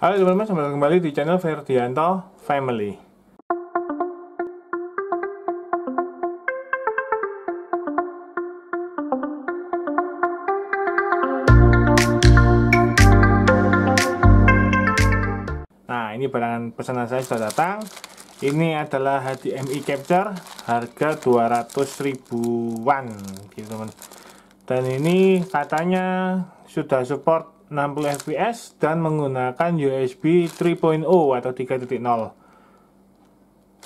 Halo teman-teman, selamat kembali di channel Ferdianto Family. Nah, ini barang pesanan saya sudah datang. Ini adalah HDMI Capture, harga 200 ribuan gitu teman. Dan ini katanya sudah support 60 fps dan menggunakan USB 3.0 atau 3.0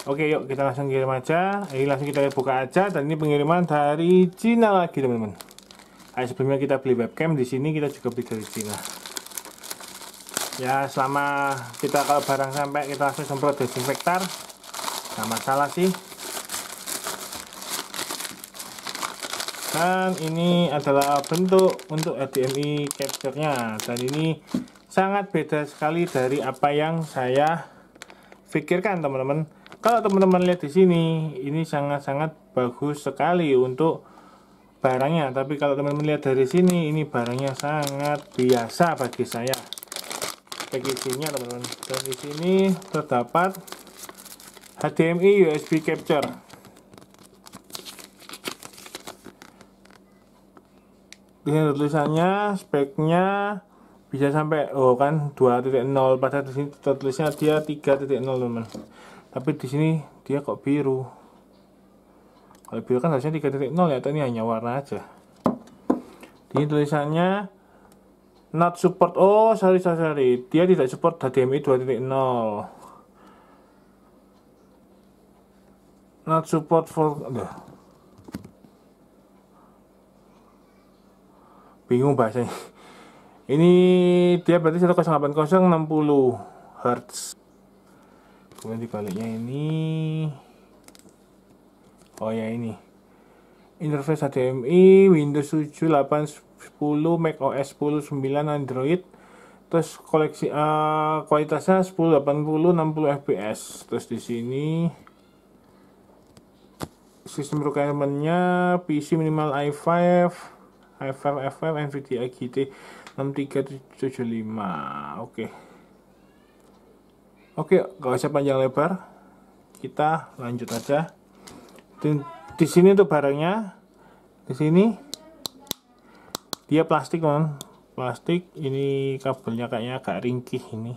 Oke yuk kita langsung kirim aja Ini langsung kita buka aja dan ini pengiriman dari Cina lagi teman-teman nah, Sebelumnya kita beli webcam di sini kita juga beli dari Cina Ya selama kita kalau barang sampai kita langsung semprot desinfektan Gak masalah sih Dan ini adalah bentuk untuk HDMI capture-nya dan ini sangat beda sekali dari apa yang saya pikirkan teman-teman kalau teman-teman lihat di sini ini sangat-sangat bagus sekali untuk barangnya tapi kalau teman-teman lihat dari sini ini barangnya sangat biasa bagi saya packagingnya teman-teman dan di sini terdapat HDMI USB capture ini tulisannya speknya bisa sampai oh kan 2.0 pada di sini tulisnya dia 3.0 teman tapi di sini dia kok biru kalau biru kan harusnya 3.0 ya ini hanya warna aja di sini tulisannya not support oh sorry sorry, sorry. dia tidak support HDMI 2.0 not support for bingung bahasanya ini dia berarti 1080 60 Hz kemudian dibaliknya ini oh ya ini interface HDMI Windows 7 8 10 Mac OS 10 9 Android terus koleksi uh, kualitasnya 10 80 60 fps terus di sini sistem requirement-nya PC minimal i5 FM FL Nvidia GT 6375 oke oke gak usah panjang lebar kita lanjut aja di, di sini tuh barangnya di sini dia plastik kan plastik ini kabelnya kayaknya agak ringkih ini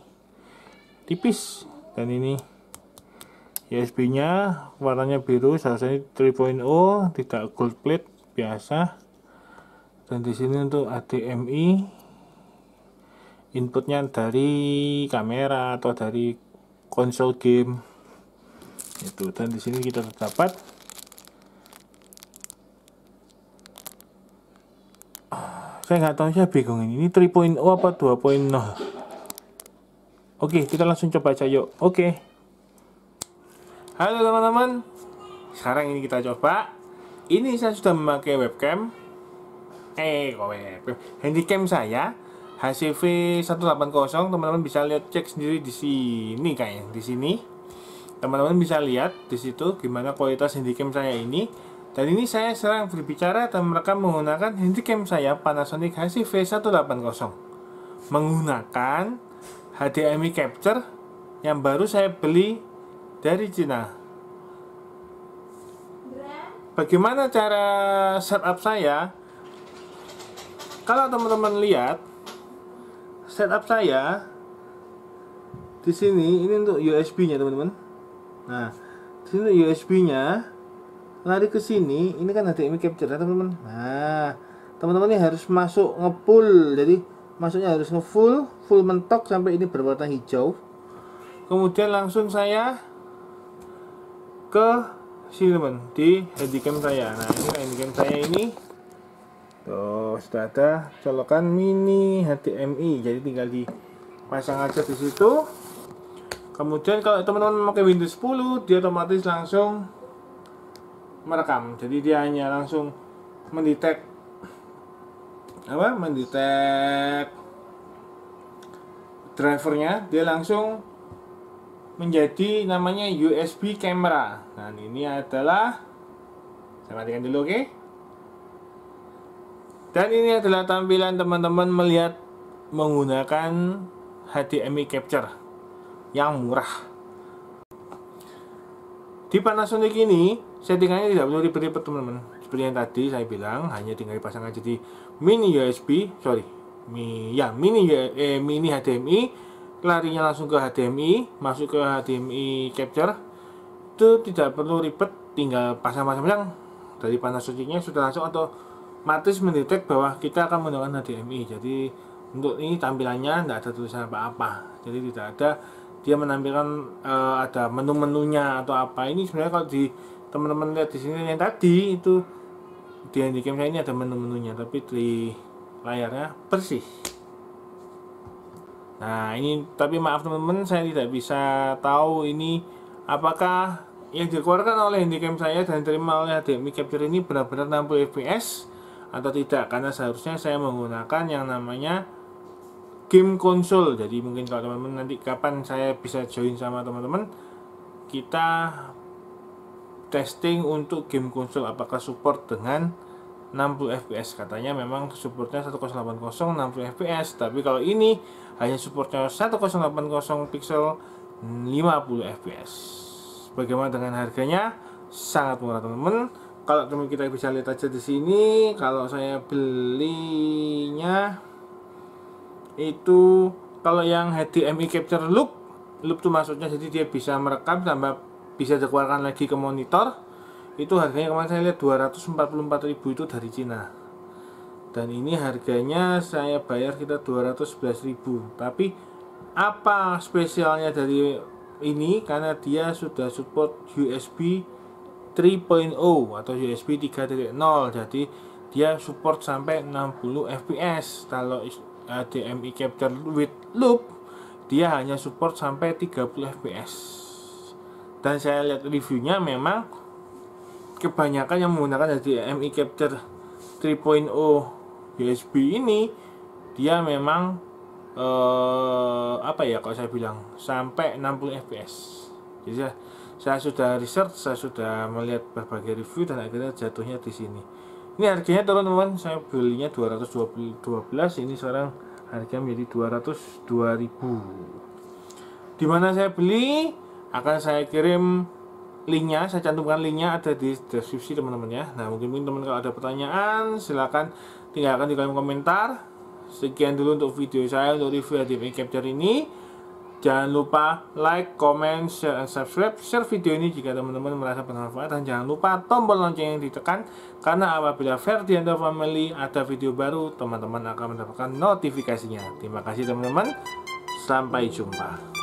tipis dan ini USB nya warnanya biru seharusnya 3.0 tidak gold plate biasa dan di sini untuk HDMI inputnya dari kamera atau dari konsol game itu dan di sini kita terdapat saya nggak tahu saya bingung ini ini 3.0 apa 2.0 oke kita langsung coba aja yuk oke halo teman-teman sekarang ini kita coba ini saya sudah memakai webcam eh kowe handycam saya HCV 180 teman-teman bisa lihat cek sendiri di sini kayak di sini teman-teman bisa lihat di situ gimana kualitas handycam saya ini dan ini saya serang berbicara dan merekam menggunakan handycam saya Panasonic HCV 180 menggunakan HDMI capture yang baru saya beli dari Cina bagaimana cara setup saya kalau teman-teman lihat setup saya di sini ini untuk USB-nya teman-teman. Nah, di sini USB-nya lari ke sini, ini kan nanti ini capture ya teman-teman. Nah, teman-teman ini harus masuk ngepull. Jadi masuknya harus ngefull, full mentok sampai ini berwarna hijau. Kemudian langsung saya ke sini teman di handycam saya. Nah, ini handycam saya ini Tuh, oh, sudah ada colokan mini HDMI. Jadi tinggal dipasang aja di situ. Kemudian kalau teman-teman pakai Windows 10, dia otomatis langsung merekam. Jadi dia hanya langsung mendetek apa? Mendetek drivernya, dia langsung menjadi namanya USB camera. Nah, ini adalah saya matikan dulu, oke? Okay? Dan ini adalah tampilan teman-teman melihat menggunakan HDMI capture yang murah. Di Panasonic ini settingannya tidak perlu ribet-ribet teman-teman. Seperti yang tadi saya bilang, hanya tinggal dipasang aja di mini USB, sorry, mi, ya mini eh, mini HDMI, larinya langsung ke HDMI, masuk ke HDMI capture. Itu tidak perlu ribet, tinggal pasang-pasang dari Panasonicnya sudah langsung atau otomatis mendetek bahwa kita akan menggunakan HDMI jadi untuk ini tampilannya tidak ada tulisan apa-apa jadi tidak ada dia menampilkan e, ada menu-menunya atau apa ini sebenarnya kalau di teman-teman lihat di sini yang tadi itu di handycam saya ini ada menu-menunya tapi di layarnya bersih nah ini tapi maaf teman-teman saya tidak bisa tahu ini apakah yang dikeluarkan oleh handycam saya dan terima oleh HDMI capture ini benar-benar 60 fps atau tidak karena seharusnya saya menggunakan yang namanya game konsol jadi mungkin kalau teman-teman nanti kapan saya bisa join sama teman-teman kita testing untuk game konsol apakah support dengan 60 fps katanya memang supportnya 1080 60 fps tapi kalau ini hanya supportnya 1080 pixel 50 fps bagaimana dengan harganya sangat murah teman-teman kalau kita bisa lihat aja di sini kalau saya belinya itu kalau yang HDMI capture loop loop tuh maksudnya jadi dia bisa merekam tambah bisa dikeluarkan lagi ke monitor itu harganya kemarin saya lihat 244.000 itu dari Cina dan ini harganya saya bayar kita 211.000 tapi apa spesialnya dari ini karena dia sudah support USB 3.0 atau USB 3.0 jadi dia support sampai 60 fps kalau HDMI eh, capture with loop dia hanya support sampai 30 fps dan saya lihat reviewnya memang kebanyakan yang menggunakan HDMI capture 3.0 USB ini dia memang eh, apa ya kalau saya bilang sampai 60 fps jadi ya, saya sudah research saya sudah melihat berbagai review dan akhirnya jatuhnya di sini ini harganya teman-teman saya belinya 212 ini sekarang harganya menjadi 202.000 mana saya beli akan saya kirim linknya saya cantumkan linknya ada di deskripsi teman-teman ya nah mungkin teman-teman kalau ada pertanyaan silahkan tinggalkan di kolom komentar sekian dulu untuk video saya untuk review HDMI Capture ini Jangan lupa like, comment, share, and subscribe. Share video ini jika teman-teman merasa bermanfaat. Dan jangan lupa tombol lonceng yang ditekan. Karena apabila Ferdiando Family ada video baru, teman-teman akan mendapatkan notifikasinya. Terima kasih teman-teman. Sampai jumpa.